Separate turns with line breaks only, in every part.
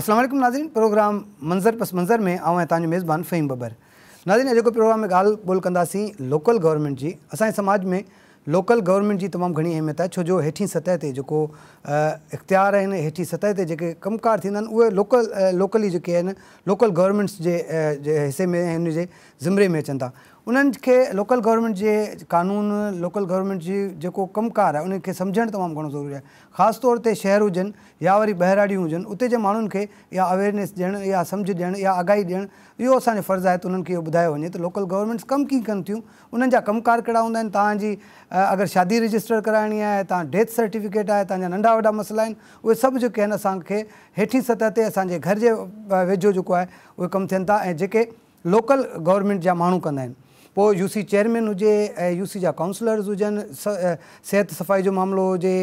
असलामु Nadine programme मंज़र पस मंज़र में आऊँ तुम मेज़बान फ़हीम बबर नाज़न अॼु प्रोग्राम में ॻाल्हि ॿोल कंदासीं लोकल गवर्नमेंट की असांजे समाज में लोकल गवर्नमेंट की तमाम घणी अहमियत है छो जो हेठीं सतह से जो इख़्तियार हेठी सतह से जो कमकार लोकल लोकली जेके लोकल गवर्नमेंट्स के हिस्से में ऐं ज़िमरे में अचनि था उन्हनि खे लोकल गवर्नमेंट जे कानून लोकल गवर्नमेंट जी जेको कमकार आहे उनखे सम्झणु तमामु घणो ज़रूरी आहे ख़ासि तौर ते शहर हुजनि या वरी बहिराणियूं हुजनि उते जे माण्हुनि खे इहा अवेयरनेस ॾियणु या सम्झि ॾियणु या आगाही ॾियणु इहो असांजो फ़र्ज़ु आहे त उन्हनि खे इहो ॿुधायो वञे त लोकल गवर्नमेंट्स कमु कीअं कनि थियूं उन्हनि जा कमु कहिड़ा हूंदा आहिनि तव्हांजी अगरि शादी रजिस्टर कराइणी आहे तव्हां डेथ सर्टिफिकेट आहे तव्हांजा नंढा वॾा मसला आहिनि उहे सभु जेके आहिनि असांखे हेठी सतह ते असांजे घर जे वेझो जेको आहे उहे कमु थियनि था ऐं जेके लोकल गवर्नमेंट जा माण्हू कंदा आहिनि पोइ सी चेयरमैन हुजे ऐं सी जा काउंसलर्स हुजनि सिहत सफ़ाई जो मामिलो हुजे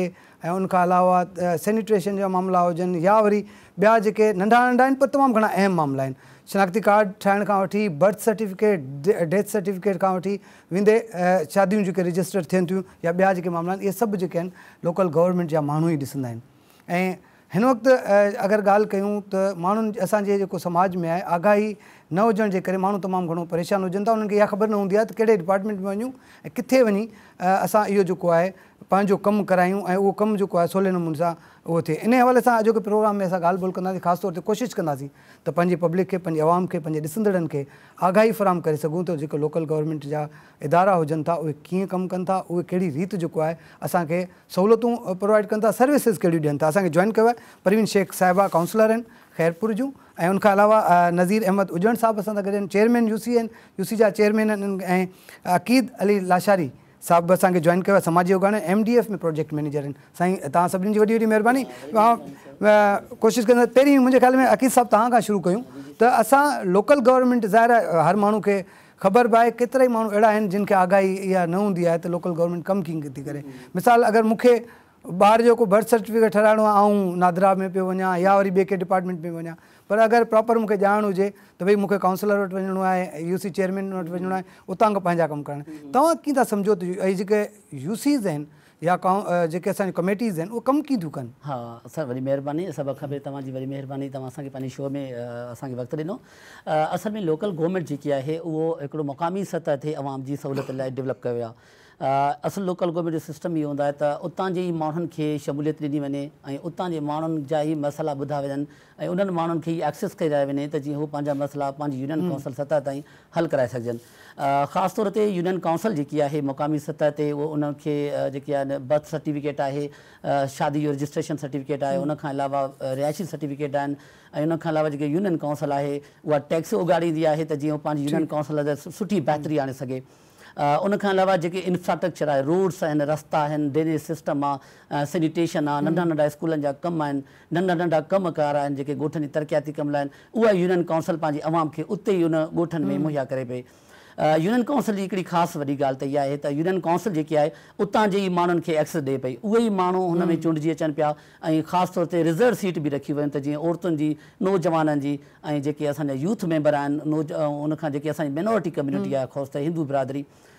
ऐं उनखां अलावा सैनिटेशन जा मामिला हुजनि या वरी ॿिया जेके नंढा नंढा आहिनि पर तमामु घणा अहम मामिला आहिनि शनाख़्ती कार्ड ठाहिण खां वठी बर्थ सर्टिफ़िकेट डेथ सर्टिफ़िकेट खां वठी वेंदे शादियूं जेके रजिस्टर थियनि थियूं या ॿिया जेके मामला आहिनि इहे सभु जेके आहिनि लोकल गवर्नमेंट जा माण्हू ई ॾिसंदा आहिनि ऐं हिन वक़्तु अगरि ॻाल्हि कयूं त माण्हुनि असांजे जेको समाज में आहे आगाही न हुजण जे करे माण्हू तमामु घणो परेशान हुजनि था उन्हनि खे इहा ख़बर न हूंदी आहे त कहिड़े डिपार्टमेंट में वञूं ऐं किथे वञी असां इहो जेको आहे पंहिंजो कमु करायूं ऐं उहो कमु जेको आहे सवले नमूने सां उहो थिए इन हवाले सां अॼोके प्रोग्राम में असां ॻाल्हि ॿोल कंदासीं ख़ासि तौर ते कोशिशि कंदासीं त पंहिंजी पब्लिक खे पंहिंजे आवाम खे पंहिंजे ॾिसंदड़नि खे आगाही फ़राहम करे सघूं त जेके लोकल गवर्नमेंट जा इदारा हुजनि था उहे कीअं कमु कनि था उहे कहिड़ी रीति जेको आहे असांखे सहूलियतूं प्रोवाइड कनि था सर्विसिस कहिड़ियूं ॾियनि था असांखे जॉइन कयो आहे परवीन शेख साहिबा काउंसलर आहिनि ख़ैरपुर जूं ऐं उनखां अलावा नज़ीर अहमद उजण साहिबु असां सां गॾु चेयरमैन युसी आहिनि युसी जा चेयरमैन आहिनि ऐं अक़ीद अली लाशारी साहिबु असांखे जॉइन कयो आहे समाजी वॻाइणु एम डी एफ में प्रोजेक्ट मैनेजर आहिनि साईं तव्हां सभिनीनि जी वॾी वॾी महिरबानी कोशिशि कंदसि पहिरीं मुंहिंजे ख़्याल में अक़ीद साहिबु तव्हां खां शुरू कयूं त असां लोकल गवर्नमेंट ज़ाहिर हर माण्हू खे ख़बर बि आहे केतिरा ई माण्हू अहिड़ा आहिनि जिन खे आगाही इहा न हूंदी आहे त लोकल गवर्नमेंट कमु कीअं थी करे मिसाल अगरि मूंखे ॿार जेको बर्थ सर्टिफिकेट ठहाराइणो आहे ऐं नादरा में पियो वञा या वरी ॿिए कंहिं डिपार्टमेंट में वञा पर अगरि प्रॉपर मूंखे ॼाण हुजे त भई मूंखे काउंसलर वटि वञिणो आहे सी चेयरमैन वटि वञिणो आहे उतां खां पंहिंजा कमु करिणा तव्हां कीअं था सम्झो त जेके यूसीज़ आहिनि
या काउ जेके असांजी कमेटीज़ आहिनि उहे कमु कीअं थियूं कनि हा सर वरी महिरबानी तव्हांजी वरी महिरबानी तव्हां असांखे पंहिंजे शो में असांखे वक़्तु ॾिनो असल में लोकल गवर्नमेंट जेकी आहे उहो हिकिड़ो मक़ामी सतह ते आवाम जी सहुलियत लाइ डेवलप कयो आहे असल लोकल गवर्नमेंट सिस्टम इहो हूंदो त उतां माण्हुनि खे शमूलियत ॾिनी वञे ऐं उतां जे माण्हुनि जा ई मसइला वञनि ऐं उन्हनि माण्हुनि खे ई एक्सेस कराए वञे त जीअं उहे पंहिंजा मसइला पंहिंजी यूनियन काउंसिल सतह ताईं हल कराए सघजनि ख़ासि तौर ते यूनियन काउंसिल जेकी आहे मुक़ामी सतह ते उहो उन्हनि खे जेकी आहे बर्थ सर्टिफिकेट आहे शादी जो रजिस्ट्रेशन सर्टिफिकेट आहे उनखां अलावा रिहाइशी सर्टिफिकेट आहिनि ऐं अलावा जेकी यूनियन काउंसिल आहे उहा टैक्स उगाड़ींदी आहे त जीअं उहो पंहिंजी यूनियन काउंसिल सुठी बहितरी आणे उनखां अलावा जेके इंफ्रास्ट्रक्चर आहे रोड्स आहिनि रस्ता आहिनि ड्रेनेज सिस्टम आहे सैनिटेशन आहे नंढा नंढा स्कूलनि जा कम आहिनि नंढा नंढा कमकार आहिनि जेके ॻोठनि जी तरक़ियाती कम लाइ आहिनि उहा यूनियन काउंसिल पंहिंजी आवाम खे उते ई उन ॻोठनि में मुहैया करे पई यूनियन काउंसिल जी हिकिड़ी ख़ासि वॾी ॻाल्हि त इहा आहे त यूनियन काउंसिल जेकी आहे उतां जे ई माण्हुनि खे एक्स ॾिए पई उहेई माण्हू हुन में चूंडिजी अचनि पिया ऐं ख़ासि तौर ते रिज़र्व सीट बि रखी वियूं आहिनि त जीअं औरतुनि जी नौजवाननि जी ऐं जेके असांजा यूथ मेंबर आहिनि नौजव उनखां जेके असांजी मेनोरिटी कम्यूनिटी आहे ख़ासि त हिंदू बिरादरी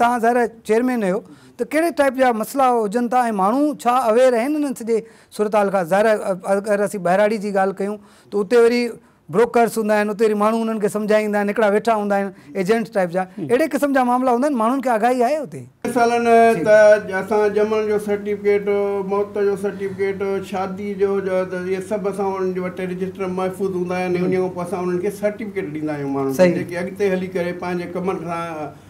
तव्हां ज़र चेयरमैन आहियो त कहिड़े टाइप जा मसला हुजनि था ऐं माण्हू छा अवेयर आहिनि इन्हनि सॼे सुरताल खां ज़ाहिर अगरि असां बहिराणी जी ॻाल्हि कयूं त उते वरी ब्रोकर्स हूंदा आहिनि उते वरी माण्हू उन्हनि खे सम्झाईंदा आहिनि हिकिड़ा वेठा हूंदा आहिनि एजेंट टाइप जा
अहिड़े क़िस्म जा मामला हूंदा आहिनि माण्हुनि खे आगाही आहे शादी जो पंहिंजे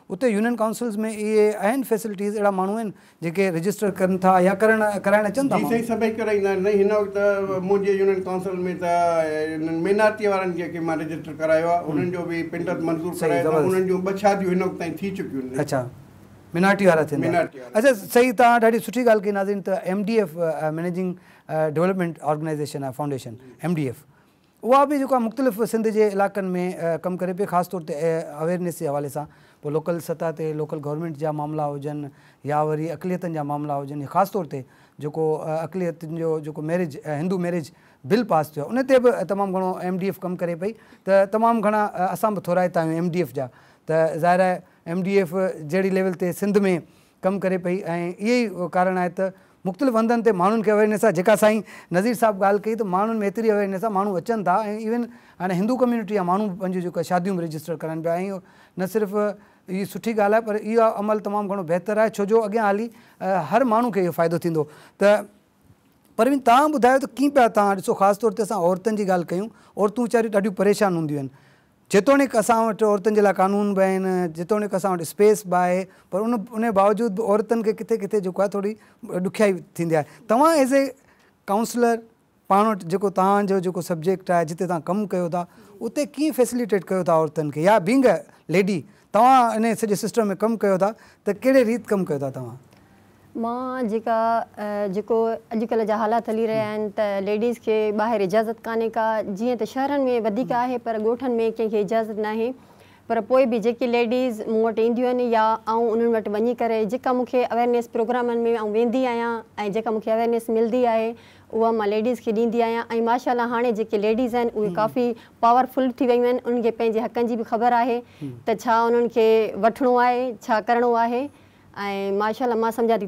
उते यूनियन काउंसिल्स में इहे आहिनि फैसिलिटीज़ अहिड़ा माण्हू आहिनि जेके रजिस्टर कराइण अचनि था अच्छा सही तव्हां ॾाढी सुठी ॻाल्हि कई नाज़ी त M D F managing development organisation आहे फाउंडेशन एम डी एफ उहा बि आहे मुख़्तलिफ़ सिंध जे इलाइक़नि में कमु करे पई ख़ासि तौर ते अवेयरनेस जे हवाले सां पोइ लोकल सतह ते लोकल गवर्नमेंट जा मामला हुजनि या वरी अकिलियतनि जा मामला हुजनि ख़ासि तौर ते जेको अकिलियतुनि जो जेको marriage Hindu marriage bill pass थियो उन ते बि तमामु घणो एम डी एफ कमु करे पई त तमामु घणा असां बि थोराए था आहियूं एम डी एफ जा त ज़ाहिर एम डी एफ जहिड़ी लेवल ते सिंध में कमु करे पई ऐं इहे ई कारण आहे त मुख़्तलिफ़ हंधनि ते माण्हुनि खे अवेयरनेस आहे जेका साईं नज़ीर साहिबु ॻाल्हि कई त माण्हुनि में एतिरी अवेयरनेस आहे माण्हू अचनि था ऐं इविन हाणे हिंदू कम्युनिटी जा माण्हू पंहिंजो जेको आहे शादियूं बि रजिस्टर करनि पिया ऐं न सिर्फ़ु हीअ सुठी ॻाल्हि आहे पर इहो अमल तमामु घणो बहितरु आहे छो जो अॻियां हली हर माण्हू खे इहो फ़ाइदो थींदो त पर तव्हां ॿुधायो त कीअं पिया तव्हां ॾिसो ख़ासि तौर ते असां औरतुनि जी ॻाल्हि कयूं औरतूं वीचारियूं ॾाढियूं परेशान हूंदियूं आहिनि जेतोणीकि असां वटि औरतुनि जे लाइ क़ानून बि आहिनि जेतोणीकि असां वटि स्पेस बि आहे पर उन उन बावजूदि बि औरतुनि खे किथे किथे जेको आहे थोरी ॾुखियाई थींदी आहे तव्हां एज़ ए काउंसलर पाण वटि जेको तव्हांजो जेको सब्जेक्ट आहे जिते तव्हां कमु कयो था उते कीअं फैसिलिटेट कयो था औरतुनि खे या बींग लेडी तव्हां इन सॼे सिस्टम में कमु कयो था त कहिड़े रीति कमु कयो था तव्हां
मां जेका जेको अॼुकल्ह जा हालात हली रहिया आहिनि त लेडीस खे ॿाहिरि इजाज़त कान्हे का जीअं त शहरनि में वधीक आहे पर ॻोठनि में कंहिंखे इजाज़त न पर पोइ बि जेकी लेडीस मूं वटि ईंदियूं आहिनि या ऐं उन्हनि वटि वञी करे जेका मूंखे अवेयरनेस प्रोग्रामनि में ऐं वेंदी आहियां ऐं जेका मूंखे अवेयरनेस मिलंदी आहे उहा मां लेडीज़ खे ॾींदी आहियां ऐं उहे काफ़ी पावरफुल थी वियूं आहिनि उन्हनि खे पंहिंजे हक़नि जी बि ख़बर आहे त छा उन्हनि खे वठणो आहे छा करिणो आहे ऐं माशा मां सम्झा थी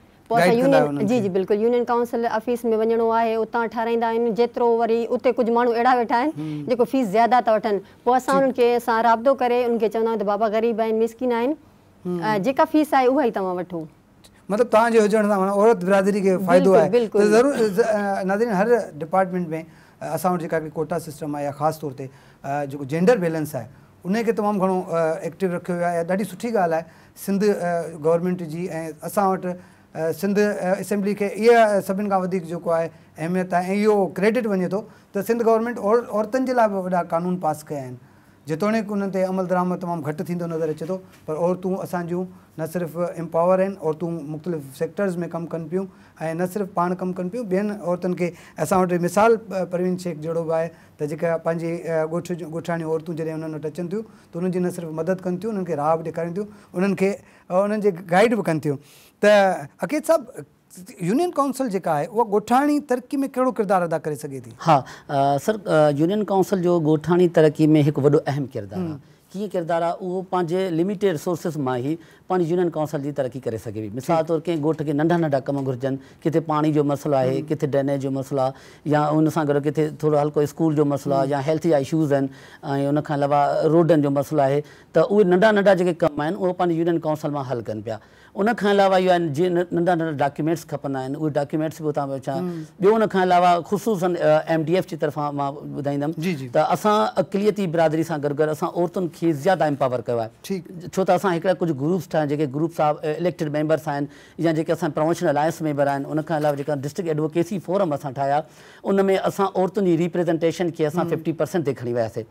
कुझु माण्हू वेठा आहिनि जेको फीस था वठनि जेका
سنت اسمبلی کے یہ سب کا بک جو ہے اہمیت ہے یہ کریڈٹ وجے تو سنتھ گورمنٹ اور عورتوں کے لیے بھی وا قانون پاس کھایا जेतोणीकि उन्हनि ते अमल दरामद तमामु घटि थींदो नज़र अचे थो पर औरतूं असां जूं न सिर्फ़ु इम्पावर आहिनि औरतूं मुख़्तलिफ़ सेक्टर्स में कमु कनि पियूं ऐं न सिर्फ़ु पाण कमु कनि पियूं ॿियनि औरतुनि खे असां वटि मिसाल परवीन शेख जहिड़ो बि आहे त जेका पंहिंजी ॻोठ ॻोठाणियूं औरतूं जॾहिं उन्हनि वटि अचनि थियूं त उन्हनि जी न सिर्फ़ु मदद कनि थियूं उन्हनि खे राह बि ॾेखारनि थियूं उन्हनि खे उन्हनि जे गाइड बि कनि थियूं त अकेत साहिबु यूनियन काउंसिल जेका आहे उहा
ॻोठाणी तरक़ी में कहिड़ो किरदारु अदा करे सघे थी हा सर यूनियन काउंसिल जो ॻोठाणी तरक़ी में हिकु वॾो अहम किरदारु आहे कीअं किरदारु आहे उहो पंहिंजे लिमिटेड रिसोर्सिस मां ई पंहिंजी यूनियन काउंसिल जी तरक़ी करे सघे थी मिसाल तौरु कंहिं ॻोठ खे नंढा नंढा कम घुरिजनि किथे पाणी जो मसइलो आहे किथे ड्रेनेज जो मसइलो आहे या उन सां गॾु किथे थोरो हल्को स्कूल जो मसइलो आहे या हेल्थ जा इशूज़ आहिनि ऐं उनखां अलावा रोडनि जो मसइलो आहे त उहे नंढा नंढा जेके कम आहिनि उहो पंहिंजी यूनियन काउंसिल मां हल कनि पिया उन खां अलावा इहो आहिनि जीअं नंढा नंढा डॉक्यूमेंट्स खपंदा आहिनि उहे डॉक्यूमेंट्स बि उतां पहुचा ॿियो उन खां अलावा ख़ुशूसनि एम डी एफ जी तरफ़ां मां ॿुधाईंदुमि त असां अकलियती बिरादरी सां गॾु गॾु असां औरतुनि खे ज़्यादा एम्पावर कयो आहे छो त असां हिकिड़ा कुझु ग्रुप्स ठाहियूं जेके ग्रुप्स आहे इलेक्टेड मेंबर्स आहिनि या जेके असां प्रमोशन अलायंस मेंबर आहिनि उन खां अलावा जेका डिस्ट्रिक्ट एडवोकेसी फोरम असां ठाहिया उन में असां औरतुनि जी रिप्रेज़ेंटेशन खे असां फिफ्टी परसेंट ते खणी वियासीं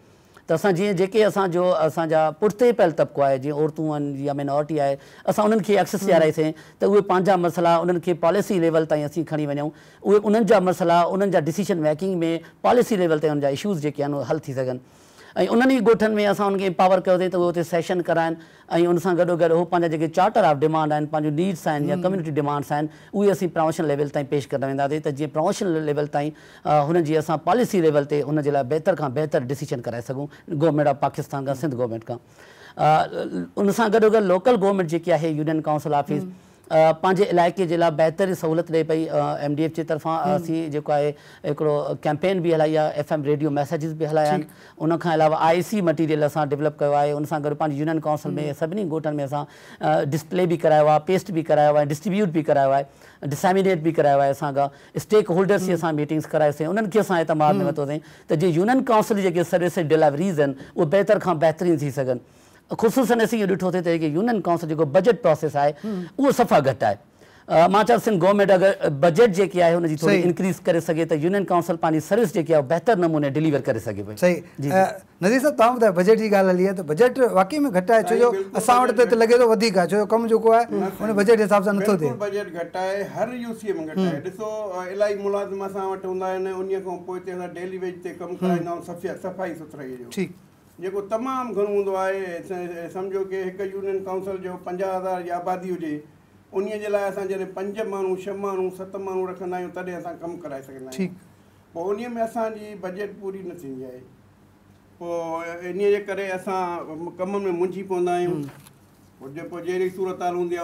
त असां जीअं जेके असांजो असांजा पुठिते पियल तबिको आहे जीअं औरतूं आहिनि या माइनोरिटी आहे असां उन्हनि खे एक्सेस ॾियाराईसीं त उहे पंहिंजा मसला उन्हनि खे पॉलिसी लेवल ताईं असीं खणी वञूं उहे उन्हनि जा मसला उन्हनि जा डिसीशन मेकिंग में पॉलिसी लेवल ते उन्हनि जा इशूज़ जेके आहिनि उहे हल थी सघनि ऐं उन्हनि ई ॻोठनि में असां उनखे इम्पावर कयोसीं त उहे हुते सेशन कराइनि ऐं उनसां गॾु गॾु उहे पंहिंजा जेके चार्टर ऑफ डिमांड आहिनि पंहिंजो नीड्स आहिनि या कम्युनिटी डिमांड्स आहिनि उहे असीं प्रमोशन लेवल ताईं पेश कंदा वेंदासीं त जीअं प्रमोशन लेवल ताईं हुनजी असां पॉलिसी लेवल ते हुनजे लाइ बहितर खां बहितर डिसीशन कराए सघूं गवर्नमेंट ऑफ पाकिस्तान खां सिंध गवर्मेंट खां उन सां गॾो लोकल गवर्मेंट जेकी आहे यूनियन काउंसिल ऑफिस पंहिंजे इलाइक़े जे लाइ बहितरी सहूलियत ॾिए पई एम डी एफ जे तर्फ़ां असीं जेको आहे हिकिड़ो कैंपेन बि हलाई आहे एफ एम रेडियो मैसेजिस बि हलाया आहिनि उनखां अलावा आई सी मटीरियल असां डेवलप कयो आहे उन सां गॾु पंहिंजी यूनियन काउंसिल में सभिनी ॻोठनि में असां डिस्प्ले बि करायो आहे पेस्ट बि करायो आहे डिस्ट्रीब्यूट बि करायो आहे डिसेमिनेट बि करायो आहे असांखां स्टेक होल्डर्स जी असां मीटिंग्स करायोसीं उन्हनि खे असां इतेमाल में वरितोसीं त जीअं यूनियन काउंसिल जेके सर्विस ऐं डिलीवरीस आहिनि उहे बहितर खां बहितरीनु थी सघनि ख़ुशूसन ॾिठोसीं त यूनियन काउंसिल जेको बजट प्रोसेस आहे उहो सफ़ा घटि आहे मां चवां सिंध गवर्नमेंट अगरि बजट जेकी आहे नज़ीज़ा
तव्हां ॿुधायो बजट जी ॻाल्हि हली बजट वाकई में घटि आहे छोजो वधीक
आहे जेको तमामु घणो हूंदो आहे सम्झो की हिकु यूनियन काउंसिल जो पंजाह हज़ार जी आबादी हुजे उन्हीअ जे लाइ असां जॾहिं पंज माण्हू छह माण्हू सत माण्हू रखंदा आहियूं तॾहिं असां कमु कराए सघंदा आहियूं पोइ उन में असांजी बजट पूरी न थींदी आहे पोइ इन जे करे असां कम में मुंझी पवंदा पर पोइ बि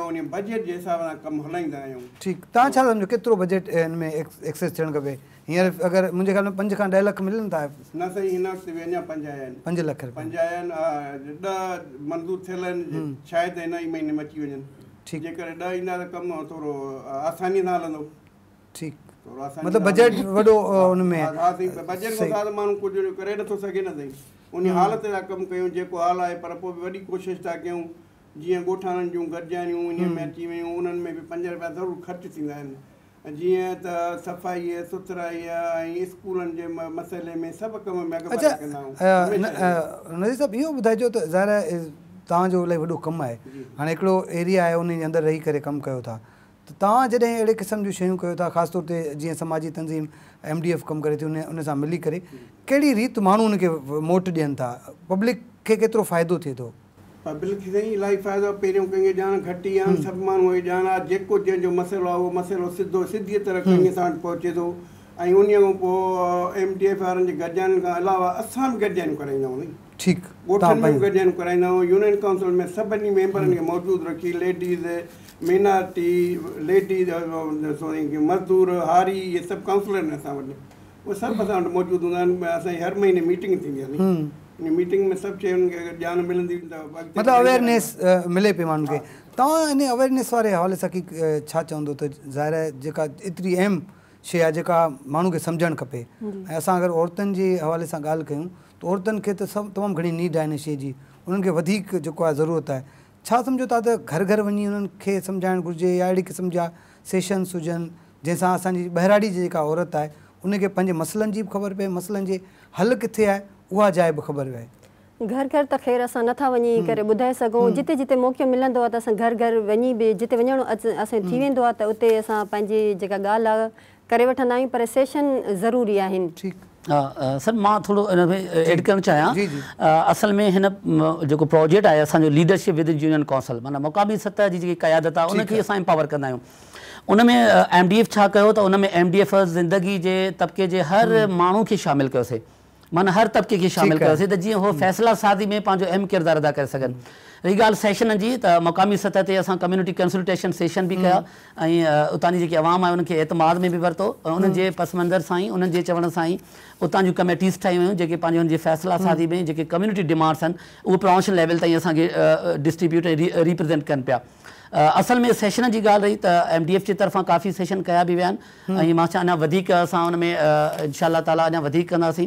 वॾी कोशिशि था कयूं त ज़ाहिर
तव्ही वॾो कमु आहे हाणे हिकिड़ो एरिया आहे हुनजे अंदरि रही करे कमु कयो था त तव्हां जॾहिं अहिड़े क़िस्म जूं शयूं कयो था ख़ासि ते जीअं समाजी तंज़ीम एम डी एफ कमु करे थी मिली करे कहिड़ी रीति माण्हू उनखे मोट ॾियनि था पब्लिक खे केतिरो फ़ाइदो थिए थो
पब्लिक खे साईं इलाही फ़ाइदो आहे पहिरियों कंहिंखे ॼाण घटि ई आहे सभु माण्हू इहा ॼाण आहे जेको जंहिंजो मसइलो आहे उहो मसइलो सिधो सिधीअ तरह कंहिं वटि पहुचे थो ऐं उन खां पोइ एम टी एफ वारनि जे गॾाइण खां अलावा असां बि गॾजाइण कराईंदा आहियूं ठीकु ॻोठनि में में बि कराईंदा आहियूं यूनियन काउंसिल सभिनी मेंबरनि खे मौजूदु रखी लेडीज़ लेडीज़ मज़दूर हारी इहे सभु काउंसिलर आहिनि असां वटि उहे सभु असां वटि मौजूदु हूंदा आहिनि असांजी हर महीने मीटिंग थींदी आहे मीटिंग में सभु शयुनि खे मतिलबु अवेयरनेस
मिले पई माण्हुनि खे तव्हां इन अवेयरनेस वारे हवाले सां की छा चवंदो त ज़ाहिर जेका एतिरी अहम शइ आहे जेका माण्हू खे सम्झणु खपे ऐं असां अगरि औरतुनि जे हवाले सां ॻाल्हि कयूं त औरतुनि खे त सभु तमामु घणी नीड आहे इन शइ जी उन्हनि खे वधीक जेको आहे ज़रूरत आहे छा सम्झो था त घर घर वञी उन्हनि खे सम्झाइणु घुरिजे या अहिड़ी क़िस्म जा सेशन्स हुजनि जंहिंसां असांजी जी जेका औरत आहे उनखे पंहिंजे मसलनि जी बि ख़बर पए मसलनि जे हल किथे आहे घर
घर ख़ैरु असां नथा वञी करे ॿुधाए सघूं जिते मौको मिलंदो आहे त उते पंहिंजी जेका ॻाल्हि आहे पर सेशन ज़रूरी आहिनि
प्रोजेक्ट आहे तबिके जे हर माण्हू खे शामिलु कयोसीं माना हर तबके के शामिल कर त जी हू फैसला शादी में पंहिंजो अहम किरदार अदा कर सकन रही गाल सेशन जी त मक़ामी सतह ते असा कम्युनिटी कंसल्टेशन सेशन भी कया ऐं उतां जी के आवाम आहे उनके एतमाद में भी वरतो ऐं उन्हनि जे पस मंदर सां ई जे चवण साई उतान जो कमेटीज ठाई ठाही वयूं जेके पांजो जे फैसला फ़ैसिला शादी में जेके कम्युनिटी डिमांड्स हन वो प्रवांशनल लेवल तई असा के डिस्ट्रीब्यूट रीप्रेज़ेंट कनि पिया असल में सेशन जी गाल रही त एम डी एफ जे तरफ़ां काफ़ी सेशन कया भी विया आहिनि ऐं मां छा अञा वधीक असां में इनशा ताली अञा वधीक कंदासीं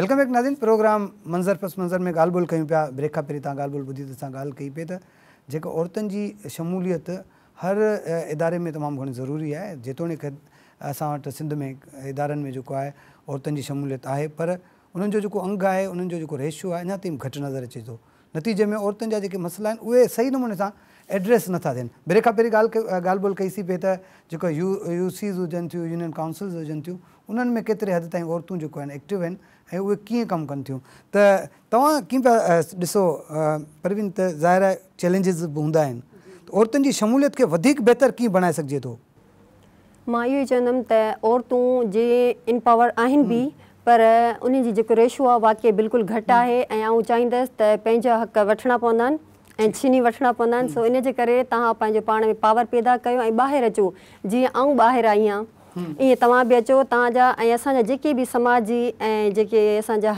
वेलकम बैक नाज़ीन प्रोग्राम मंज़र पस मंज़र में ॻाल्हि ॿोल कयूं पिया ब्रेक खां पहिरीं तव्हां ॻाल्हि ॿोल ॿुधी त असां ॻाल्हि कई त जेका औरतनि जी शमूलियत हर इदारे में तमामु घणी ज़रूरी आहे जेतोणीक असां वटि सिंध में इदारनि में जेको आहे औरतुनि जी शमूलियत आहे पर उन्हनि जो जेको अंगु आहे उन्हनि जो जेको रेशो आहे अञा ताईं घटि नज़र अचे थो नतीजे में औरतनि जा जेके मसइला आहिनि उहे सही नमूने सां एड्रेस नथा ॾियनि ॿिए खां पहिरीं ॻाल्हि ॻाल्हि ॿोल कईसीं पिए त जेका यू यूसीस हुजनि थियूं यूनियन काउंसल्स हुजनि थियूं उन्हनि में केतिरे हदि ताईं औरतूं जेको आहिनि एक्टिव आहिनि ऐं उहे कीअं कमु कनि थियूं त तव्हां कीअं पिया ॾिसो परवीन त ज़ाहिर चैलेंजेस बि हूंदा आहिनि औरतुनि जी शमूलियत खे वधीक बहितरु कीअं बणाए सघिजे थो
मां इहो ई चवंदमि त औरतूं जीअं इंपावर आहिनि बि पर उन जी जेको रेशो आहे वाकई बिल्कुलु घटि आहे ऐं आऊं चाहींदसि त पंहिंजा हक़ पवंदा چینی وٹنا پوندا سو ان کے تا پان میں پاور پیدا کرو جی آؤں باہر آئیے یہ تب بھی اچھا جک بھی سماجی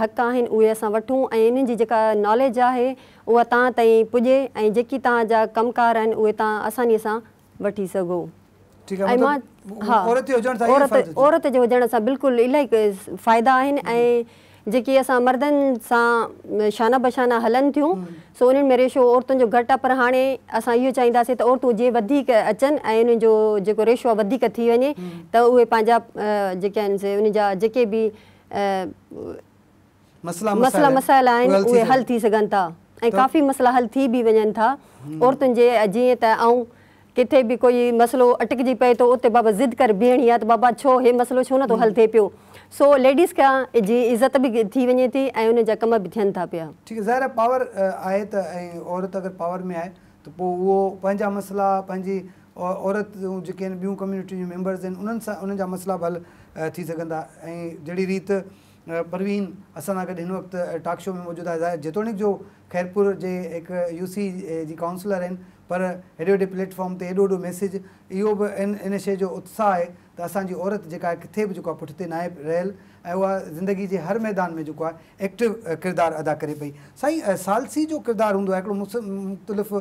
حق آئن اے اصل وی نالج ہے وہ تھی پوجے تاج کم کار تاکہ آسانی سے ہوجان سے بالکل الہی فائدہ जेकी असां मर्दनि सां शाना बशाना हलनि थियूं सो उन्हनि में रेशो औरतुनि जो घटि आहे पर हाणे असां इहो चाहींदासीं त औरतूं जीअं वधीक अचनि ऐं उन जो जेको रेशो आहे वधीक थी वञे त उहे पंहिंजा जेके आहिनि उन जा जेके बि
मसला मसाइल आहिनि उहे हल थी
सघनि था ऐं काफ़ी मसला हल थी बि वञनि था औरतुनि जे जीअं त ऐं किथे बि कोई मसइलो अटकिजी पए थो उते बाबा ज़िद कर बीहणी आहे त बाबा छो हे मसलो छो नथो हल थिए पियो सो लेडीज़ खां जी इज़त बि थी वञे थी ऐं उन जा कम बि थियनि था पिया
ठीकु आहे ज़ाहिर पावर आहे त ऐं औरत अगरि पावर में आहे त पोइ उहो पंहिंजा मसला पंहिंजी औरतूं जेके आहिनि ॿियूं कम्यूनिटी जूं मैंबर्स आहिनि उन्हनि सां उन्हनि जा मसला बि हल थी सघंदा ऐं जहिड़ी रीति परवीन असां सां गॾु हिन वक़्तु टॉक शो में मौजूदु आहे जेतोणीक जो ख़ैरपुर जे हिकु यू सी जी काउंसलर आहिनि पर हेॾे हेॾे प्लेटफॉर्म ते हेॾो वॾो मैसेज इहो बि इन इन शइ जो उत्साह आहे त असांजी औरत जेका आहे किथे बि जेको आहे पुठिते न आहे रहियल ऐं उहा ज़िंदगी जे हर मैदान में जेको आहे एक्टिव किरदारु अदा करे पई साईं सालसी जो किरदारु हूंदो आहे हिकिड़ो मुख़्तलिफ़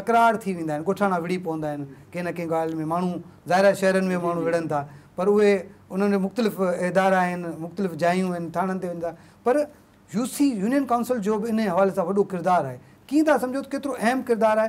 तकरार थी वेंदा आहिनि गोठाणा विढ़ी पवंदा आहिनि कंहिं न कंहिं ॻाल्हि में माण्हू ज़ाहिर शहरनि में माण्हू विढ़नि था पर उहे उन्हनि में मुख़्तलिफ़ इदारा आहिनि मुख़्तलिफ़ जायूं आहिनि थाणनि ते वेंदा पर यूसी यूनियन काउंसिल जो बि इन हवाले सां वॾो किरदारु आहे कीअं था सम्झो केतिरो अहम किरदारु आहे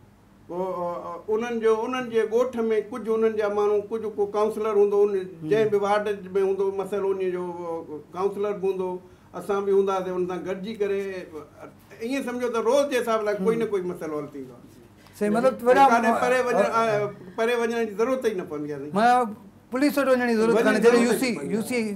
उन्हनि जो उन्हनि जे ॻोठ में कुझु उन्हनि जा माण्हू कुझु को काउंसलर हूंदो उन जंहिं बि वार्ड में हूंदो मसइलो उन जो काउंसलर बि हूंदो असां बि हूंदासीं उन सां गॾिजी करे ईअं सम्झो त रोज़ जे हिसाब लाइ कोई न कोई मसइलो हल थींदो आहे परे वञण जी ज़रूरत ई न पवंदी आहे पुलिस ज़रूरत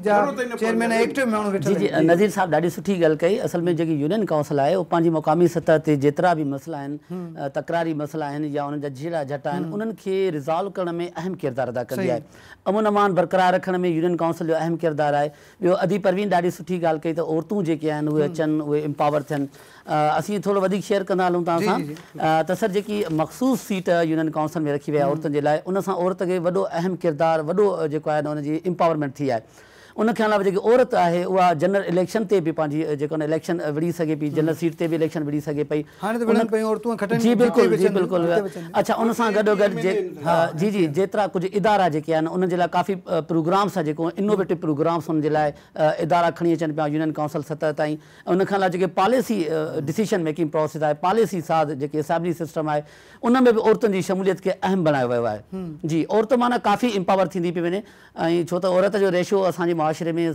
जा चेयरमैन एक्टिव जी नज़ीर
साहिबु ॾाढी सुठी ॻाल्हि कई असल में जेकी यूनियन काउंसिल आहे उहा पंहिंजी मुक़ामी सतह ते जेतिरा बि मसला आहिनि तकरारी मसला आहिनि या उन्हनि जा जहिड़ा झटा आहिनि उन्हनि खे रिज़ॉल्व करण में अहम किरदारु अदा कंदी आहे अमन अमान बरक़रार रखण में यूनियन काउंसिल जो अहम किरदारु आहे ॿियो अदी परवीन ॾाढी सुठी ॻाल्हि कई त औरतूं जेके आहिनि उहे अचनि उहे इम्पावर थियनि असीं थोरो वधीक शेयर कंदा हलूं तव्हां सां त सर जेकी मख़सूस सीट यूनियन काउंसिल में रखी वई आहे औरतुनि जे लाइ उनसां औरत खे वॾो अहम किरदारु वॾो जेको आहे न हुनजी इम्पावरमेंट थी आहे उनखां अलावा जेकी औरत आहे उहा जनरल इलेक्शन ते बि पंहिंजी जेको इलेक्शन विढ़ी सघे पई जनरल सीट ते बि इलेक्शन विढ़ी सघे पई जी बिल्कुलु जी बिल्कुलु अच्छा उन सां गॾो हा जी जी जेतिरा कुझु इदारा जेके आहिनि उन लाइ काफ़ी प्रोग्राम्स जेको इनोवेटिव प्रोग्राम्स हुनजे लाइ इदारा खणी अचनि पिया यूनियन काउंसिल सतह ताईं उनखां अलावा जेके पॉलिसी डिसीशन मेकिंग प्रोसेस आहे पॉलिसी साध जेके साबिरी सिस्टम आहे उनमें बि औरतुनि जी शमूलियत खे अहम बणायो वियो आहे जी औरत माना काफ़ी इम्पावर थींदी पई वञे ऐं छो त औरत जो रेशो असांजे माशरे में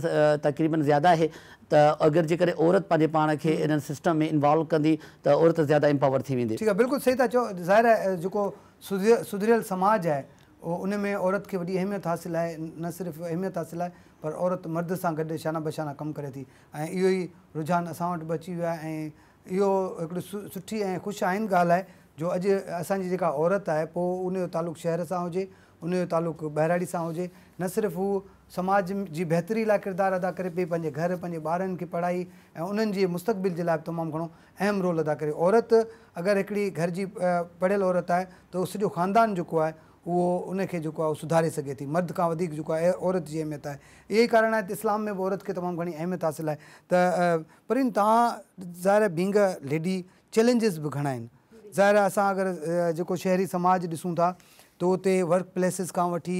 तकरीबन ज़्यादा आहे त अगरि जेकॾहिं औरत पंहिंजे पाण खे इन सिस्टम में इन्वॉल्व कंदी त औरत ज़्यादा इम्पावर थी वेंदी ठीकु
आहे बिल्कुलु सही त चओ ज़ाहिर जेको सुध सुधरियल समाज आहे उहो उनमें औरत खे वॾी अहमियत हासिलु आहे न सिर्फ़ु अहमियत हासिलु आहे पर औरत मर्द सां गॾु शाना बशाना कमु करे थी ऐं इहो ई रुझान असां वटि बि अची वियो आहे ऐं इहो हिकिड़ी सुठी ऐं ख़ुशि आहिनि ॻाल्हि आहे जो अॼु असांजी जेका औरत आहे पोइ उनजो तालुक़ु शहर सां हुजे उनजो तालुक़ ॿहिराड़ी सां हुजे न सिर्फ़ु हू समाज जी बहितरी लाइ किरदारु अदा करे पई पंहिंजे घर पंहिंजे ॿारनि खे पढ़ाई ऐं उन्हनि जे मुस्तक़बिल जे लाइ बि तमामु घणो अहम रोल अदा करे औरत अगरि हिकिड़ी घर जी पढ़ियल औरत आहे त उहो सॼो खानदान जेको आहे उहो उनखे जेको आहे सुधारे सघे थी मर्द खां वधीक जेको आहे औरत जी अहमियत आहे इहे ई कारण आहे त इस्लाम में बि औरत खे तमामु घणी अहमियत हासिलु आहे त परीन तव्हां ज़ाहिर भींघ लेडी चैलेंजिस बि घणा आहिनि ज़ाहिर असां अगरि जेको शहरी समाज ॾिसूं था त उते वर्क प्लेसिस खां वठी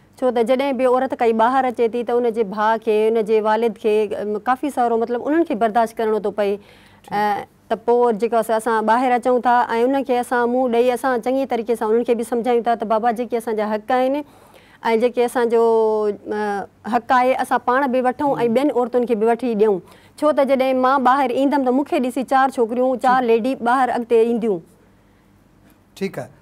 چھو جدہ بھی اور باہر اچھی تو ان کے با کے ان کے والد کے کافی سارا مطلب ان کو برداشت کرنا تو پے تو باہر اچھوں کے مہن دے چن طریقے سے بھی سمجھائیں بابا حق اِن کے اصانو حق ہے اصل پان بھی واٹس بورتوں کے بھی ویوں چو تو جدید چار چوکر لےڈی باہر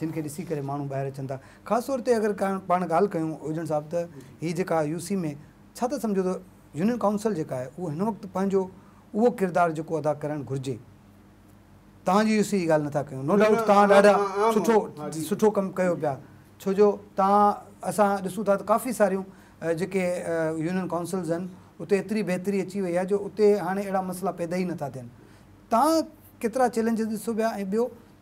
जिन के ऐसी करे माण्हू अचन था खास तौर पर अगर पा गाल ॻाल्हि कयूं ओजन साहिबु त हीअ जेका यूसी में समझो तो यूनियन काउंसिल जेका है वो इन वक्त पंहिंजो उहो किरदारु जेको अदा करणु घुरिजे तव्हांजी यूसी गाल ना क्यों नो डाउट तव्हां सुठो कम कमु कयो पिया था काफ़ी सारियूं जे यूनियन काउंसिल्स उत एतरी बेहतरी अची वही है जो उत हाँ अड़ा मसला पैदा ही ना थियनि तेतरा केतिरा चैलेंजेस पाया पिया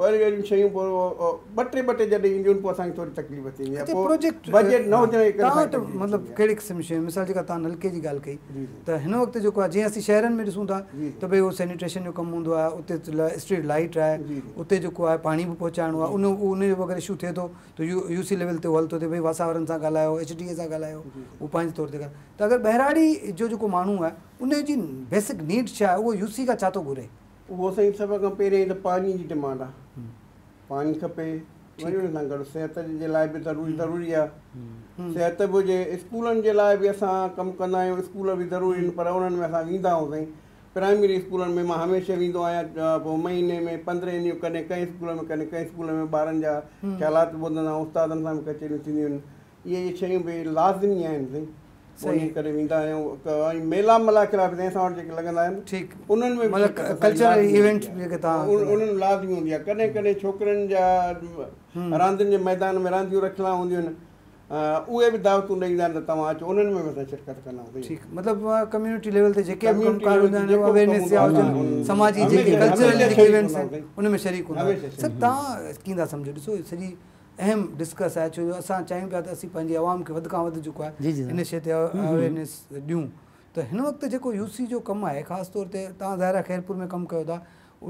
पोइ पोइ पोइ अहिड़ियूं शयूं ॿ ॿ टे टे जॾहिं ईंदियूं आहिनि असांखे थोरी तकलीफ़ थींदी आहे प्रोजेक्ट बजेट न मतिलबु कहिड़े
क़िस्म जी शयूं मिसाल जेका तव्हां नलके जी ॻाल्हि कई त हिन वक़्तु जेको आहे जीअं असीं शहरनि में ॾिसूं था त भई उहो सैनिटेशन जो कमु हूंदो आहे उते स्ट्रीट लाइट आहे उते जेको आहे पाणी बि पहुचाइणो आहे उन उनजो अगरि इशू थिए थो त यू यू सी लेवल ते हल थो थिए भई वातावरण सां ॻाल्हायो एच डी ए सां ॻाल्हायो उहो पंहिंजे तौर ते ॻाल्हायो त अगरि बहिराड़ी जो जेको माण्हू आहे उनजी बेसिक नीड छा आहे उहो यू सी खां छा
थो घुरे उहो साईं सभ खां पहिरियों त पाणीअ जी डिमांड आहे पाणी खपे वरी हुन सां गॾु सिहत जे लाइ बि ज़रूरी ज़रूरी आहे सिहत बि हुजे स्कूलनि जे लाइ बि असां कमु कंदा आहियूं स्कूल बि ज़रूरी आहिनि पर उन्हनि में असां वेंदा आहियूं साईं प्राइमरी स्कूलनि में मां हमेशह वेंदो आहियां पोइ महीने में पंद्रहें ॾींहं कॾहिं कंहिं स्कूल में कॾहिं कंहिं स्कूल में ॿारनि जा ख़्यालात ॿुधंदा उस्तादनि सां बि कचहरियूं थींदियूं आहिनि इहे शयूं बि लाज़मी आहिनि साईं छोकरनि जा रांदियुनि जे मैदान में रांदियूं रखियल हूंदियूं आहिनि उहे बि दावतूं न ईंदा आहिनि त
तव्हां अहम डिस्कस आहे छो जो असां चाहियूं पिया त असां पंहिंजी आवाम खे वधि खां वध जेको आहे हिन शइ ते अवेयरनेस ॾियूं त हिन वक़्तु जेको यूसी जो कमु आहे ख़ासि तौर ते तव्हां ज़ाहिरा ख़ैरपुर में कमु कयो था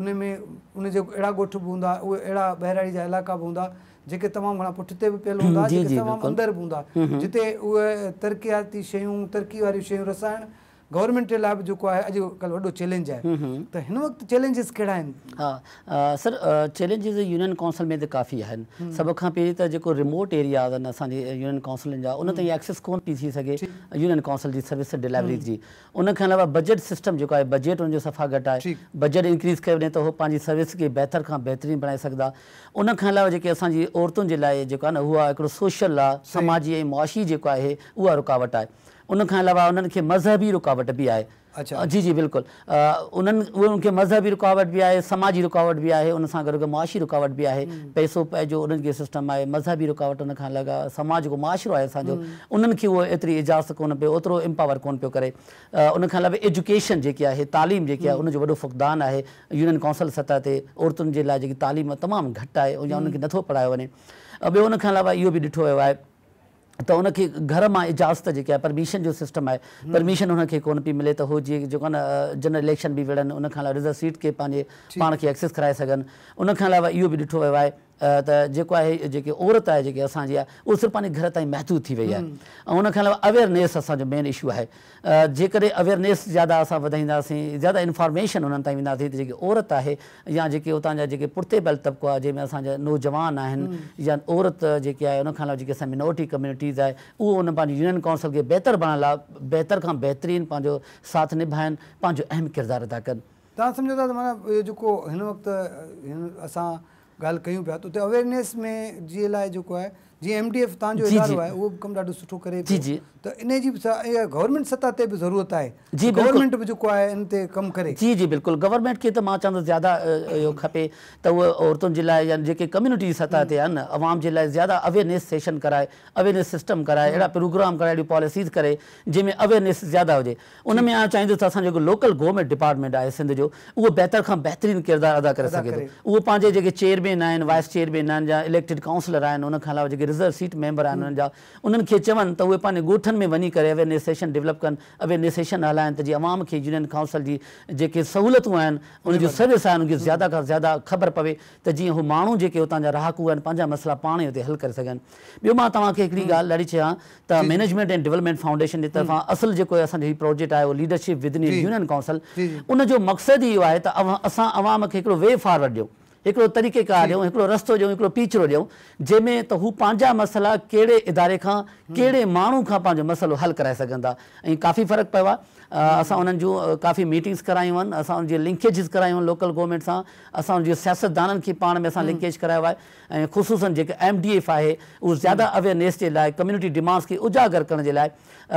उन में उनजो अहिड़ा ॻोठ बि हूंदा उहे अहिड़ा बहिराणी जा इलाइक़ा बि हूंदा जेके तमामु घणा पुठिते बि पियल हूंदा अंदर बि हूंदा जिते उहे तरक़ियाती
शयूं तरकी वारी शयूं गवर्नमेंट जे लाइ बि जेको आहे अॼुकल्ह वॾो चैलेंज आहे त हिन वक़्तु कहिड़ा आहिनि हा सर चैलेंजेस यूनियन काउंसिल में त काफ़ी आहिनि सभ खां पहिरीं त जेको रिमोट एरिया आहिनि असांजे यूनियन काउंसलुनि जा उन ताईं एक्सेस कोन थी थी सघे यूनियन काउंसिल जी सर्विस डिलेवरी जी उन खां अलावा बजट सिस्टम जेको आहे बजट हुनजो सफ़ा घटि आहे बजट इंक्रीज़ कयो वञे त उहो पंहिंजी सर्विस खे बहितर खां बहितरीन बणाए सघंदा उन खां अलावा जेके असांजी औरतुनि जे लाइ जेको आहे न उहा हिकिड़ो सोशल आहे समाजी ऐं मुआशी जेको आहे उहा रुकावट आहे उन खां अलावा उन्हनि खे मज़हबी रुकावट बि आहे अच्छा जी जी बिल्कुलु उन्हनि उन्हनि खे मज़हबी रुकावट बि आहे समाजी रुकावट बि आहे उन सां गॾु मुआशी रुकावट बि आहे पैसो पए जो उन्हनि खे सिस्टम आहे मज़हबी रुकावट उन खां लॻा समाज जेको मुआशिरो आहे असांजो उन्हनि खे उहो एतिरी इजाज़त कोन पियो ओतिरो इम्पावर कोन पियो करे उन खां अलावा एजुकेशन जेकी आहे तालीम जेकी आहे उनजो वॾो फुक़दान आहे यूनियन काउंसल सतह ते औरतुनि जे लाइ जेकी तालीम तमामु घटि आहे या उन्हनि खे नथो पढ़ायो वञे ॿियो उन खां अलावा इहो बि ॾिठो वियो आहे त उनखे घर मां इजाज़त जेकी आहे परमिशन जो सिस्टम आहे परमिशन हुनखे कोन पई मिले त उहो जीअं जेको आहे न जनरल इलेक्शन बि विढ़नि उनखां अलावा रिज़र्व सीट खे पंहिंजे पाण खे एक्सेस कराए सघनि उनखां अलावा इहो बि ॾिठो वियो आहे त जेको आहे जेके औरत आहे जेके असांजी आहे उहो सिर्फ़ु पंहिंजे घर ताईं महदूद थी वई आहे ऐं उनखां अलावा अवेयरनेस असांजो मेन इशू आहे जेकॾहिं अवेयरनेस ज्यादा असां वधाईंदासीं ज्यादा इंफॉर्मेशन उन्हनि ताईं वेंदासीं त जेकी औरत आहे या जेके उतां जा जेके पुर्ते बैदि तबिको आहे जंहिंमें असांजा नौजवान आहिनि या औरत जेके आहे उनखां अलावा जेके मिनोरिटी कम्यूनिटीज़ आहे उहो उन पंहिंजी यूनियन काउंसिल खे बहितर बणण लाइ बहितर खां बहितरीनु पंहिंजो साथ निभाइनि पंहिंजो अहम किरदारु अदा कनि तव्हां
सम्झो था माना जेको हिन वक़्तु असां گال کیوں پہ تو اتنے اویرنس میں جی لائق ہے गवर्नमेंट
के तो चवंदुसि ज्यादा इहो खपे औरतों के लिए जे लाइ सतह ते आहिनि न आवाम ज्यादा अवेयरनेस सेशन कराए अवेयरनेस सिस्टम कराए अड़ा प्रोग्राम कराए पॉलिसीज़ करें जंहिंमें अवेयरनेस ज्यादा हो उन में चाहींदुसि त असांजो लोकल गवर्नमेंट डिपार्टमेंट है सिंध जो वो बेहतर का बेहतरीन किरदार अदा करे सघे थो उहो चेयरमैन वाइस चेयरमैन या इलेक्टेड काउंसलर आहिनि अलावा रिज़र्व सीट मेंबर आहिनि उन्हनि जा उन्हनि खे चवनि त उहे पंहिंजे ॻोठनि में वञी करे अवेयरनेस सेशन डेवलप कनि अवेयरनेस सेशन हलाइनि त जीअं आवाम खे यूनियन काउंसिल जी जेके सहूलियतूं आहिनि उन जूं सर्विस आहे उनखे ज़्यादा खां ज़्यादा ख़बर पवे त जीअं उहे माण्हू जेके हुतां जा राहकू आहिनि पंहिंजा मसला पाण ई हुते हल करे सघनि ॿियो मां तव्हांखे हिकिड़ी ॻाल्हि ॾाढी चयां त मैनेजमेंट एंड डेवलपमेंट फाउंडेशन जे तरफ़ां असुलु जेको असांजो हीउ प्रोजेक्ट आहे उहो leadership within union council उन जो मक़सदु इहो आहे त असां आवाम खे हिकिड़ो वे फॉरवर्ड ॾियूं हिकिड़ो तरीक़ेकार ॾियूं हिकिड़ो रस्तो ॾियूं हिकिड़ो पीचड़ो ॾियूं जंहिंमें त हू पंहिंजा मसला कहिड़े इदारे खां कहिड़े माण्हू खां पंहिंजो मसलो हल कराए सघंदा ऐं काफ़ी फ़र्क़ु पियो आहे असां उन्हनि जूं काफ़ी मीटिंग्स करायूं आहिनि असां लिंकेजिस करायूं आहिनि लोकल गवर्नमेंट सां असां उनजे सियासतदाननि खे पाण में असां लिंकेज करायो आहे ऐं ख़ुशूसनि एम डी एफ आहे उहा ज़्यादा अवेयरनेस जे लाइ कम्युनिटी डिमांड्स खे उजागर करण जे लाइ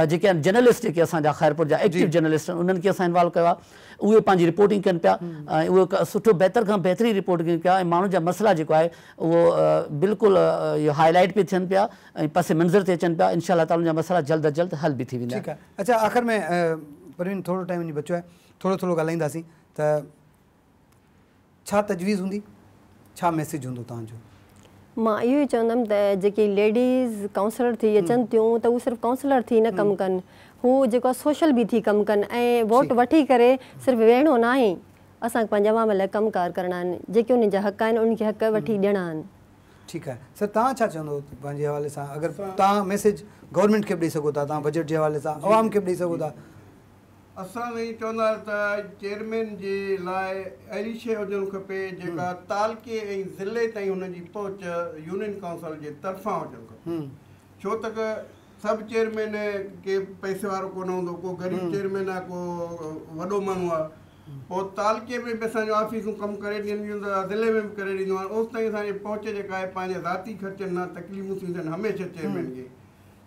जेके आहिनि जर्नलिस्ट जेके असांजा ख़ैरपुर जा एक्टिव जर्नलिस्ट आहिनि उन्हनि खे असां इन्वॉल्व कयो आहे उहे पंहिंजी रिपोटिंग कनि पिया ऐं उहे सुठो बहितर खां बहितरीन रिपोटिंग कया ऐं माण्हुनि जा मसइला जेको आहे उहो बिल्कुलु इहो हाईलाइट बि थियनि पिया ऐं पसे मंज़र ते अचनि पिया इनशा त मसला जल्द अज जल्द हल बि थी वेंदा
अच्छा आख़िर में मां इहो
चवंदमि त जेकी लेडीज़ काउंसलर थी अचनि थियूं त काउंसलर थी कमु कनि हू जेको आहे सोशल बि थी कमु कनि ऐं वोट वठी करे सिर्फ़ु वेहणो न आहे असांखे पंहिंजे आवाम लाइ कमु कार आहिनि जेके उन्हनि जा हक़ आहिनि उन्हनि हक़ वठी ॾियणा आहिनि
ठीकु आहे छा चवंदव
اصل ہی چونکہ چیئرمن کے لائے اڑی شے ہوجن کپے جا تک ضلع تھی ان کی پہچ یونیئن کاؤنسل کے طرف ہوج تب چیئرمین پیسے والوں کو غریب چیئرمین آ کو وڈو مو تالکے میں بھی اب آفس کم کرے میں بھی کریں پہنچ جا ذاتی خرچ میں تکلیف ہمیشہ چیئرمین کے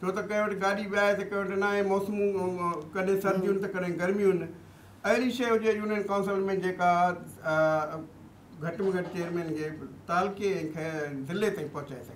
چون تو کٹ گاڑی بھی آئے تو کٹ نہ موسم کدی سردی انمی اڑی شے ہو جائے یون کاؤنسل میں جا گ چیئرمین کے تالکے ضلع تھی پہنچائے سکے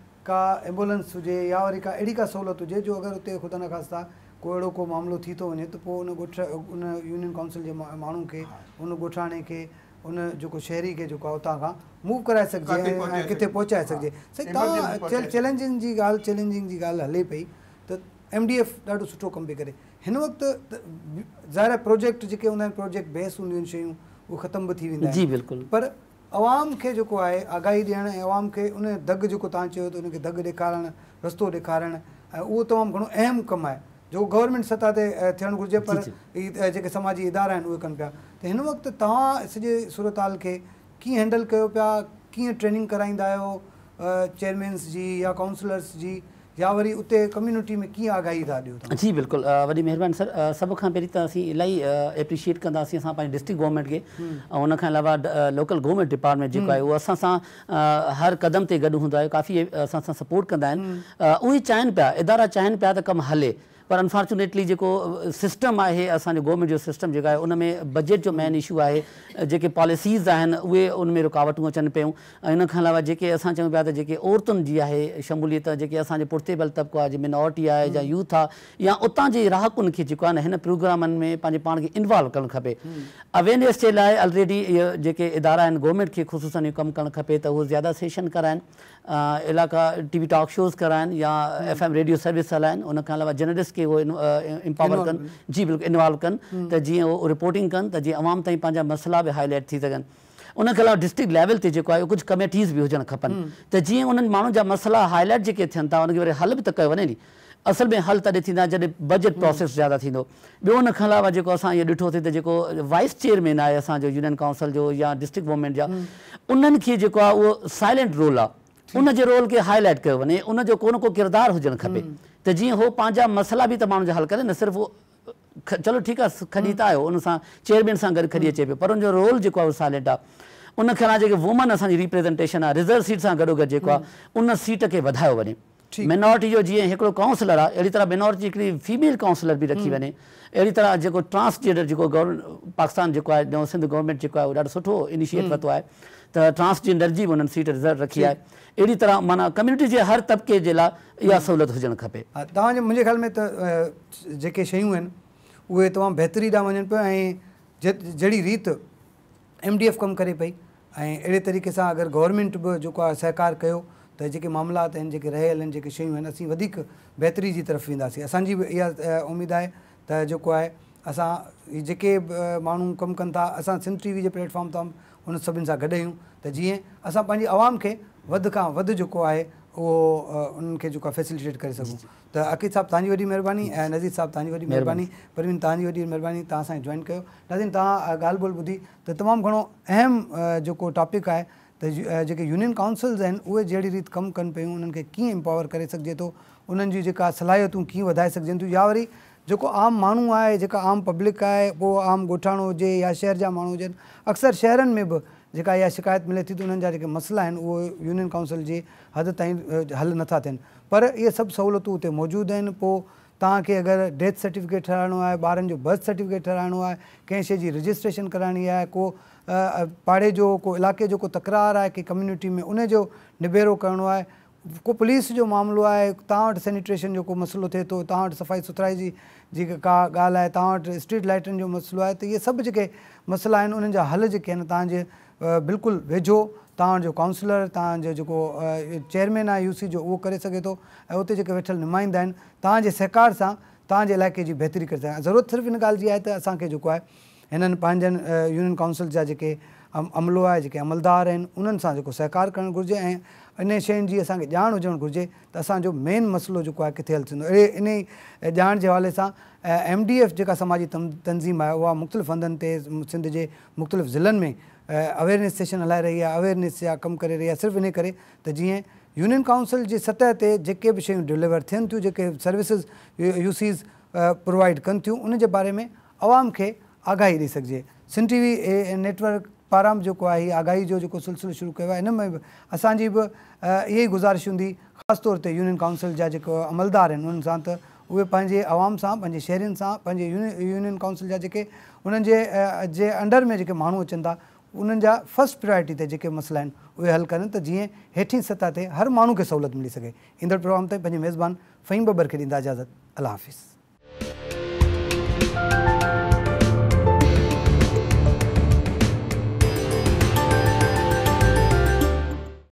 का एम्बुलेंस हुजे या वरी का अहिड़ी का सहूलियत हुजे जो अगरि उते ख़ुदा न ख़ास्ता को अहिड़ो को मामिलो थी थो वञे त पोइ उन उन यूनियन काउंसिल जे माण्हू खे उन गोठाणे खे उन जेको शहरी खे जेको आहे उतां खां मूव कराए सघिजे किथे पहुचाए सघिजे सही चैलेंजिंग जी ॻाल्हि चैलेंजिंग जी ॻाल्हि हले पई त एम डी एफ ॾाढो सुठो कमु पई करे हिन वक़्तु त ज़ाहिर प्रोजेक्ट जेके हूंदा आहिनि प्रोजेक्ट बेस हूंदियूं आहिनि शयूं उहे ख़तम बि थी वेंदियूं आहिनि जी बिल्कुलु पर अवाम खे जेको आहे आगाही ॾियणु ऐं आवाम खे उन दग जेको तव्हां चयो त उनखे दग ॾेखारणु रस्तो ॾेखारणु ऐं उहो तमामु घणो अहम कमु आहे जो गवर्नमेंट सतह ते थियणु घुरिजे पर जेके समाजी इदारा आहिनि उहे कनि पिया त हिन वक़्तु तव्हां सॼे सूरताल खे कीअं हैंडल कयो पिया कीअं ट्रेनिंग कराईंदा आहियो चेयरमैन्स जी या काउंसलर्स जी या वरी उते कम्युनिटी में कीअं आगाही था ॾियो
जी बिल्कुलु वॾी महिरबानी सर सभ खां पहिरीं त असीं इलाही एप्रिशिएट कंदासीं असां पंहिंजी डिस्ट्रिक्ट गवर्नमेंट खे ऐं खां अलावा लोकल गवर्नमेंट डिपार्टमेंट जेको आहे उहो असां सां हर क़दम ते गॾु हूंदो आहे काफ़ी असां सां सपोर्ट कंदा आहिनि उहे चाहिनि पिया इदारा चाहिनि पिया त कमु हले पर अनफॉर्चुनेटली जेको सिस्टम आहे असांजो गवर्नमेंट जो सिस्टम जेको आहे उनमें बजट जो मेन इशू आहे जेके पॉलिसीज़ आहिनि उहे उनमें रुकावटूं अचनि पियूं ऐं इनखां अलावा जेके असां चऊं पिया त जेके औरतुनि जी आहे शमूलियत जेके असांजो पुर्ते बल तबिको आहे मिनोरिटी आहे या यूथ आहे या उतां जे राहकुनि खे जेको आहे न हिन प्रोग्रामनि में पंहिंजे पाण खे इंवॉल्व करणु खपे अवेयरनेस जे लाइ ऑलरेडी इहे जेके इदारा आहिनि गवर्नमेंट खे ख़ुशूसनि जो कमु करणु खपे त उहो ज़्यादा सेशन कराइनि इलाका टीवी टॉक शोज़ कराइनि या एफ एम रेडियो सर्विस हलाइनि उनखां अलावा जर्नलिस्ट खे उहे इम्पावर कनि जी बिल्कुलु इन्वॉल्व कनि त जीअं उहो रिपोर्टिंग कनि त जीअं आवाम ताईं पंहिंजा मसला बि हाईलाइट थी सघनि उनखां अलावा डिस्ट्रिक्ट लेवल ते जेको आहे कुझु कमेटीज़ बि हुजणु खपनि त जीअं उन्हनि माण्हुनि जा मसइला हाईलाइट जेके थियनि था उनखे वरी हल बि त कयो वञे नी असल में हल तॾहिं थींदा जॾहिं बजट प्रोसेस ज्यादा थींदो ॿियो उनखां अलावा जेको असां इहो ॾिठोसीं त जेको वाइस चेयरमैन आहे असांजो यूनियन काउंसिल जो या डिस्ट्रिक्ट गवर्नमेंट जा उन्हनि खे जेको आहे उहो साइलेंट रोल आहे उन जे रोल के हाईलाइट कयो वञे उन जो कोन को किरदारु हुजणु खपे त जीअं उहो पंहिंजा मसला बि त माण्हुनि जा हल करे न सिर्फ़ु चलो ठीकु आहे खणी त आयो उन सां चेयरमैन सां गॾु खॾी अचे पियो पर उनजो रोल जेको आहे उहो साइलेंट आहे उन खां जेके वुमन असांजी रिप्रेज़ेंटेशन आहे रिज़र्व सीट सां गॾोगॾु जेको आहे उन सीट खे वधायो वञे मिनोरिटी जो जीअं हिकिड़ो काउंसलर आहे अहिड़ी तरह मिनोरिटी हिकिड़ी फीमेल काउंसलर बि रखी वञे अहिड़ी तरह जेको ट्रांसजेंडर जेको गवर्नमेंट पाकिस्तान जेको आहे सिंध गवर्नमेंट जेको आहे उहो ॾाढो सुठो इनिशिएट वरितो आहे त ट्रांसजेंडर जी बि उन्हनि सीट रिज़र्व रखी आहे अहिड़ी तरह माना कम्यूनिटी जे हर तबिके जे लाइ इहा सहूलियत हुजणु खपे तव्हांजे
मुंहिंजे ख़्याल में त जेके शयूं आहिनि उहे तमामु बहितरी ॾांहुं वञनि पियूं ऐं जहिड़ी रीत एम डी एफ कमु करे पई ऐं अहिड़े तरीक़े सां अगरि गवर्नमेंट बि जेको आहे सहकार कयो त जेके मामलात आहिनि जेके रहियल आहिनि जेके शयूं आहिनि असीं वधीक बहितरी जी तरफ़ वेंदासीं असांजी बि इहा उमेदु आहे त जेको आहे असां जेके बि माण्हू कमु कनि था असां सिंध टी वी जे प्लेटफॉर्म तां उन सभिनि सां गॾु आहियूं त जीअं असां पंहिंजी आवाम खे वध खां वधि जेको आहे उहो उन्हनि खे जेको आहे फैसिलिटेट करे सघूं त अक़ीद साहिबु तव्हांजी वॾी महिरबानी ऐं नज़ीर साहिबु तव्हांजी वॾी महिरबानी परवीन तव्हांजी वॾी महिरबानी तव्हां सां जॉइन कयो नज़ीन तव्हां ॻाल्हि ॿोल ॿुधी त तमामु घणो अहम जेको टॉपिक आहे त जेके यूनियन काउंसिल्स आहिनि उहे जहिड़ी रीति कमु कनि पियूं उन्हनि खे कीअं एम्पावर करे सघिजे थो उन्हनि जी जेका सलाहियतूं कीअं वधाए सघजनि थियूं या वरी जेको आम माण्हू आहे जेका आम पब्लिक आहे उहो आम गोठाणो हुजे या शहर जा माण्हू हुजनि अक्सर शहरनि में बि जेका इहा शिकायत मिले थी त उन्हनि जा जेके मसला आहिनि उहे यूनियन काउंसिल जी हद ताईं हल नथा थियनि पर इहे सभु सहूलियतूं उते मौजूदु आहिनि पोइ तव्हांखे अगरि डेथ सर्टिफ़िकेट ठाराहिणो आहे ॿारनि जो बर्थ सर्टिफ़िकेट ठाराइणो आहे कंहिं शइ जी रजिस्ट्रेशन कराइणी आहे को पाड़े जो को इलाइक़े जो को तकरार आहे कंहिं कम्यूनिटी में उनजो निबेरो करिणो आहे को पुलिस जो मामिलो आहे तव्हां वटि सैनिटेशन जो को मसइलो थिए थो तव्हां वटि सफ़ाई सुथराई जी जेका का ॻाल्हि आहे तव्हां वटि स्ट्रीट लाइटनि जो मसइलो आहे त इहे सभु जेके मसइला आहिनि उन्हनि जा हल जेके आहिनि तव्हांजे बिल्कुलु वेझो तव्हांजो काउंसलर तव्हांजो जेको चेयरमैन आहे यू सी जो उहो करे सघे थो ऐं उते जेके वेठल नुमाईंदा आहिनि तव्हांजे सहकार सां तव्हांजे इलाइक़े जी बहितरी करे सघां ज़रूरत सिर्फ़ु हिन ॻाल्हि जी आहे त असांखे जेको आहे हिननि पंहिंजनि यूनियन काउंसिल जा जेके अमलो आहे जेके अमलदार आहिनि उन्हनि सां जेको सहकार करणु घुरिजे ऐं इन शयुनि जी असांखे ॼाण हुजणु घुरिजे त असांजो मेन मसइलो जेको आहे किथे हल थींदो अहिड़े इन ई ॼाण जे हवाले सां एम डी एफ जेका समाजी तं तंज़ीम आहे उहा मुख़्तलिफ़ हंधनि ते सिंध जे मुख़्तलिफ़ ज़िलनि में अवेयरनेस सेशन हलाए रही आहे अवेयरनेस जा कमु करे रही आहे सिर्फ़ु इन करे त जीअं यूनियन काउंसिल जी सतह ते जेके बि शयूं डिलीवर थियनि थियूं जेके सर्विसिस यूसीस प्रोवाइड कनि थियूं उन जे बारे में आवाम खे आगाही ॾेई सघिजे सिन टी वी नेटवर्क पारां बि जेको आहे आगाही जो जेको सिलसिलो शुरू कयो आहे इन में बि असांजी बि इहा ई गुज़ारिश हूंदी ख़ासि तौर ते यूनियन काउंसिल जा जेको अमलदार आहिनि उन्हनि सां त उहे पंहिंजे आवाम सां पंहिंजे शहरनि सां पंहिंजे यूनियन काउंसिल जा जेके उन्हनि जे अंडर में जेके माण्हू उन्हनि जा फर्स्ट प्रायोरिटी ते जेके मसइला आहिनि उहे हल कनि त जीअं हेठी सतह ते हर माण्हू खे सहुलियत मिली सघे ईंदड़ प्रोग्राम ते पंहिंजे मेज़बान फ़हिम बबर खे ॾींदा इजाज़त अला हाफ़ु